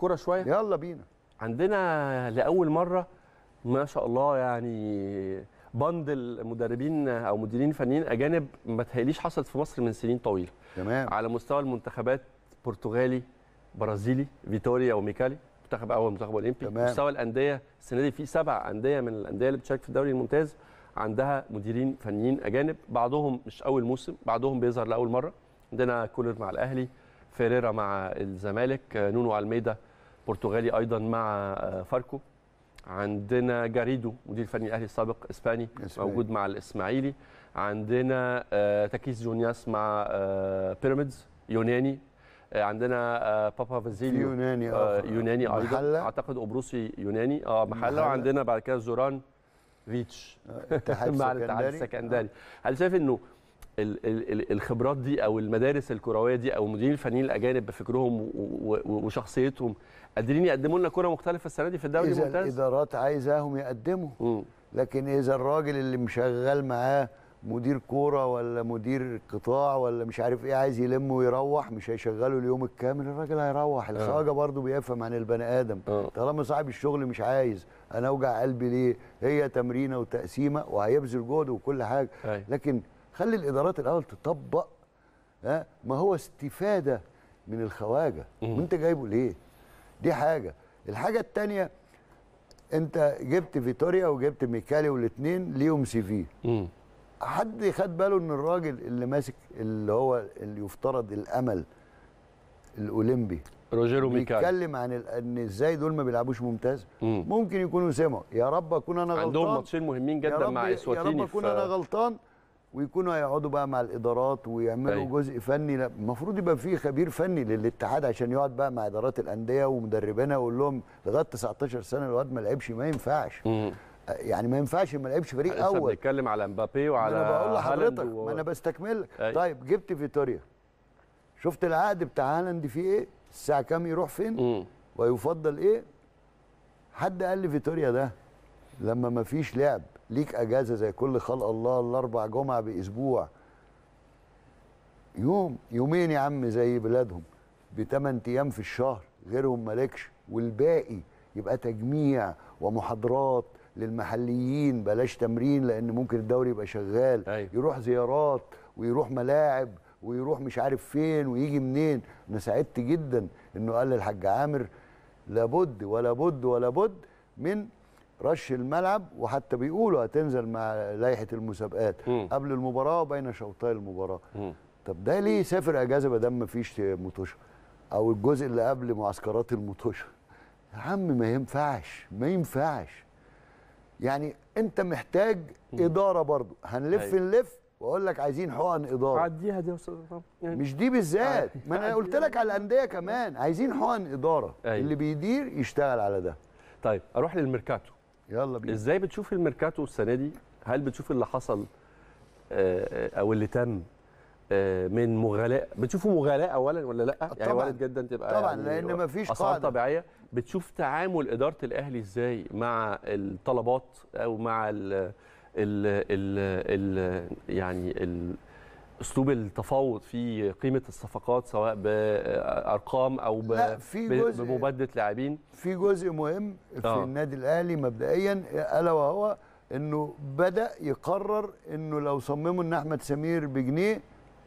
الكوره شويه يلا بينا عندنا لاول مره ما شاء الله يعني بندل مدربين او مديرين فنيين اجانب ما تهيأليش حصلت في مصر من سنين طويله تمام على مستوى المنتخبات برتغالي برازيلي فيتوريا وميكالي منتخب اول منتخب اولمبي مستوى الانديه السنه دي في سبع انديه من الانديه اللي بتشارك في الدوري الممتاز عندها مديرين فنيين اجانب بعضهم مش اول موسم بعضهم بيظهر لاول مره عندنا كولر مع الاهلي فيريرا مع الزمالك نونو الميدا برتغالي ايضا مع آه، فاركو عندنا جاريدو مدير فني الاهلي السابق اسباني, إسباني. موجود مع الاسماعيلي عندنا آه، تاكيس جونياس مع آه، بيراميدز يوناني عندنا بابا فازيليو يوناني آه يوناني ايضا محلة. اعتقد قبرصي يوناني اه محله وعندنا بعد كده زوران ريتش مع الاتحاد السكندري هل شايف انه الخبرات دي او المدارس الكرويه دي او المديرين الفنيين الاجانب بفكرهم وشخصيتهم قادرين يقدموا لنا كره مختلفه السنه دي في الدوري الممتاز اذا الادارات عايزاهم يقدموا لكن اذا الراجل اللي مشغل معاه مدير كوره ولا مدير قطاع ولا مش عارف ايه عايز يلم ويروح مش هيشغله اليوم الكامل الراجل هيروح آه. الخواجه برضه بيفهم عن البني ادم آه. طالما صاحب الشغل مش عايز انا اوجع قلبي ليه هي تمرينه وتقسيمه وهيبذل جهد وكل حاجه أيوة. لكن خلي الادارات الاول تطبق ها ما هو استفاده من الخواجه وانت جايبه ليه دي حاجه الحاجه الثانيه انت جبت فيتوريا وجبت ميكالي والاثنين ليهم سي في حد خد باله ان الراجل اللي ماسك اللي هو اللي يفترض الامل الاولمبي روجيرو ميكالي بيتكلم عن ال... ان ازاي دول ما بيلعبوش ممتاز مم. ممكن يكونوا سمعوا يا رب اكون انا غلطان عندهم ماتشين مهمين جدا مع اسواتيني يا رب اكون ف... انا غلطان ويكونوا هيقعدوا بقى مع الادارات ويعملوا أيوة. جزء فني المفروض يبقى في خبير فني للاتحاد عشان يقعد بقى مع ادارات الانديه ومدربينها ويقول لهم لغايه 19 سنه الواد ما لعبش ما ينفعش مم. يعني ما ينفعش ما لعبش فريق اول احنا بنتكلم على مبابي وعلى انا بقول لحضرتك و... ما انا بستكملك أيوة. طيب جبت فيتوريا شفت العقد بتاع هالاند فيه ايه الساعه كام يروح فين مم. ويفضل ايه حد قال لي فيتوريا ده لما ما فيش لعب ليك اجازه زي كل خلق الله الاربع جمعه باسبوع يوم يومين يا عم زي بلادهم بثمان ايام في الشهر غيرهم مالكش والباقي يبقى تجميع ومحاضرات للمحليين بلاش تمرين لان ممكن الدوري يبقى شغال أيوة. يروح زيارات ويروح ملاعب ويروح مش عارف فين ويجي منين انا سعدت جدا انه قال للحاج عامر لابد ولا بد ولا بد من رش الملعب وحتى بيقولوا هتنزل مع لائحه المسابقات م. قبل المباراه وبين شوطي المباراه م. طب ده ليه سافر اجازه ما دام فيش مطوشه او الجزء اللي قبل معسكرات المطوشه يا عم ما ينفعش ما ينفعش يعني انت محتاج م. اداره برضو هنلف أيوة. نلف واقول لك عايزين حقن اداره عديها دي يا استاذ يعني مش دي بالذات أيوة. ما انا قلت لك على الانديه كمان عايزين حقن اداره أيوة. اللي بيدير يشتغل على ده طيب اروح للميركاتو يلا بينا ازاي بتشوف الميركاتو السنه دي هل بتشوف اللي حصل آه، آه، او اللي تم آه، من مغالاة بتشوفه مغالاة اولا ولا لا يعني طبعًا. يعني وارد جدا تبقى طبعا يعني لان مفيش اسعار طبيعيه بتشوف تعامل اداره الاهلي ازاي مع الطلبات او مع ال ال ال, ال يعني ال اسلوب التفاوض في قيمه الصفقات سواء بارقام او ب... بمبادله لاعبين في جزء مهم في آه. النادي الاهلي مبدئيا الا وهو انه بدا يقرر انه لو صمموا ان احمد سمير بجنيه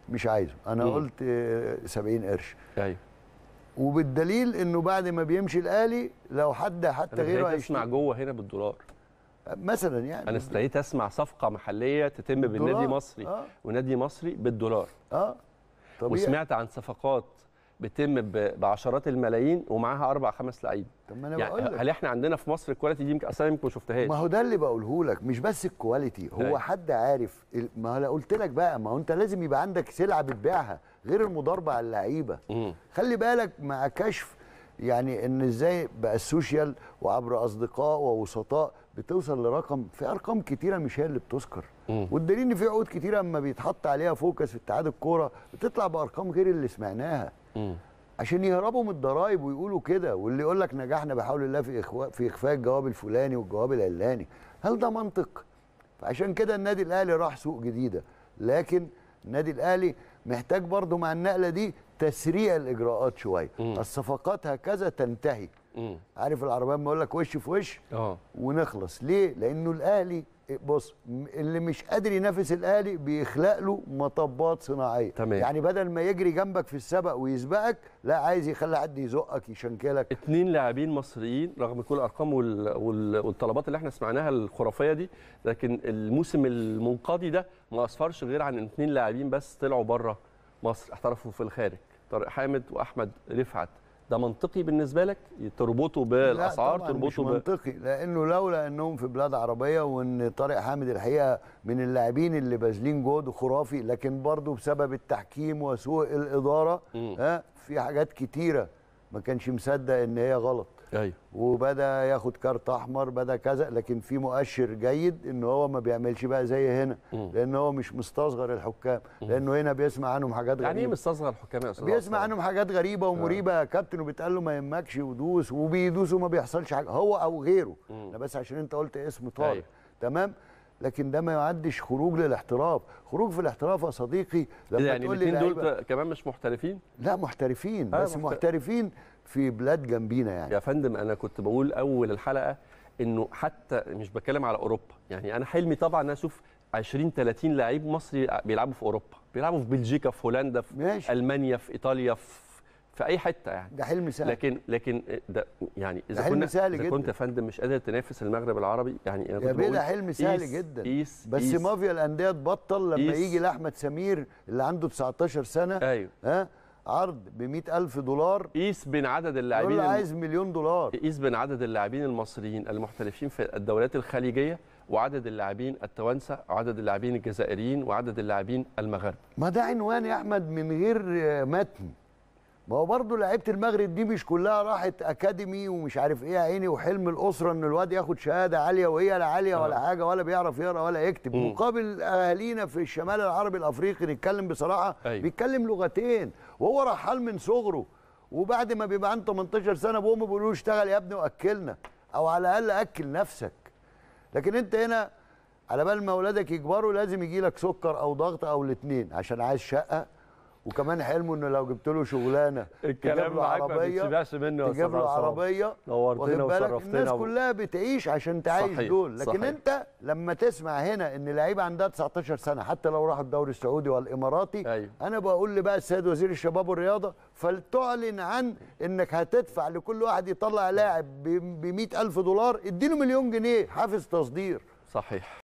مش عايزه انا م. قلت 70 قرش ايوه وبالدليل انه بعد ما بيمشي الاهلي لو حد حتى غيره هيسمع جوه هنا بالدولار مثلا يعني انا استنيت اسمع صفقه محليه تتم بالنادي مصري آه. ونادي مصري بالدولار اه طبيعي. وسمعت عن صفقات بتتم بعشرات الملايين ومعاها اربع خمس لعيب طب ما انا يعني بقول هل احنا عندنا في مصر الكواليتي دي اصلا يمكن ما شفتهاش ما هو ده اللي بقوله لك مش بس الكواليتي هو هاي. أيوة. حد عارف ما انا قلت لك بقى ما هو انت لازم يبقى عندك سلعه بتبيعها غير المضاربه على اللعيبه خلي بالك مع كشف يعني ان ازاي بقى السوشيال وعبر اصدقاء ووسطاء بتوصل لرقم في ارقام كتيره مش هي اللي بتذكر والدليل ان في عقود كتيره اما بيتحط عليها فوكس في اتحاد الكوره بتطلع بارقام غير اللي سمعناها م. عشان يهربوا من الضرايب ويقولوا كده واللي يقول لك نجحنا بحول الله في إخو... في اخفاء الجواب الفلاني والجواب العلاني هل ده منطق؟ فعشان كده النادي الاهلي راح سوق جديده لكن النادي الاهلي محتاج برضو مع النقله دي تسريع الاجراءات شويه الصفقات هكذا تنتهي عارف العربيه ما يقول لك وش في وش اه. ونخلص ليه لانه الاهلي إيه، بص اللي مش قادر ينافس الاهلي بيخلق له مطبات صناعيه تمام. يعني بدل ما يجري جنبك في السبق ويسبقك لا عايز يخلي حد يزقك يشنكلك اتنين لاعبين مصريين رغم كل الارقام والطلبات اللي احنا سمعناها الخرافيه دي لكن الموسم المنقضي ده ما اسفرش غير عن اتنين لاعبين بس طلعوا بره مصر احترفوا في الخارج طارق حامد واحمد رفعت ده منطقي بالنسبه لك تربطه بالاسعار لا تربطه مش منطقي ب... لانه لولا انهم في بلاد عربيه وان طارق حامد الحقيقه من اللاعبين اللي باذلين جهد خرافي لكن برضه بسبب التحكيم وسوء الاداره ها في حاجات كتيره ما كانش مصدق ان هي غلط ايوه وبدا ياخد كارت احمر بدا كذا لكن في مؤشر جيد ان هو ما بيعملش بقى زي هنا لان هو مش مستصغر الحكام لانه هنا بيسمع عنهم حاجات غريبه يعني ايه مستصغر الحكام يا استاذ بيسمع عنهم حاجات غريبه ومريبه يا آه. كابتن وبيتقال له ما يهمكش ودوس وبيدوس وما بيحصلش حاجه هو او غيره انا بس عشان انت قلت اسم طارق أيوه. تمام لكن ده ما يعدش خروج للاحتراف خروج في الاحتراف يا صديقي لما إيه يعني تقول لي دول كمان مش محترفين لا محترفين آه بس محترفين في بلاد جنبينا يعني يا فندم انا كنت بقول اول الحلقه انه حتى مش بتكلم على اوروبا يعني انا حلمي طبعا ان اشوف 20 30 لعيب مصري بيلعبوا في اوروبا بيلعبوا في بلجيكا في هولندا في ماشي. المانيا في ايطاليا في في اي حته يعني ده حلم سهل لكن لكن ده يعني اذا ده حلم كنا سهل اذا جدا. كنت يا فندم مش قادر تنافس المغرب العربي يعني انا كنت يا بيه ده حلم سهل إيس جدا إيس بس إيس مافيا الانديه تبطل لما إيس يجي لاحمد سمير اللي عنده 19 سنه ايوه ها عرض ب ألف دولار قيس بين عدد اللاعبين اللي عايز مليون دولار قيس بين عدد اللاعبين المصريين المحترفين في الدوريات الخليجيه وعدد اللاعبين التوانسه وعدد اللاعبين الجزائريين وعدد اللاعبين المغاربه ما ده عنوان يا احمد من غير متن ما هو برضه لعيبه المغرب دي مش كلها راحت اكاديمي ومش عارف ايه يا عيني وحلم الاسره ان الواد ياخد شهاده عاليه وهي لا عاليه ولا آه. حاجه ولا بيعرف يقرا ولا يكتب مقابل اهالينا في الشمال العربي الافريقي نتكلم بصراحه أيوه. بيتكلم لغتين وهو رحال من صغره وبعد ما بيبقى عنده 18 سنه ابوهم بيقولوا له اشتغل يا ابني واكلنا او على الاقل اكل نفسك لكن انت هنا على بال ما اولادك يكبروا لازم يجي لك سكر او ضغط او الاثنين عشان عايز شقه وكمان حلمه انه لو جبت له شغلانه الكلام معاك ما بتسمعش منه يا استاذ تجيب له عربيه نورتنا وشرفتنا الناس كلها بتعيش عشان تعيش صحيح. دول لكن صحيح. انت لما تسمع هنا ان لعيب عندها 19 سنه حتى لو راحوا الدوري السعودي والاماراتي أيوه. انا بقول لبقى السيد وزير الشباب والرياضه فلتعلن عن انك هتدفع لكل واحد يطلع لاعب ب 100000 دولار اديله مليون جنيه حافز تصدير صحيح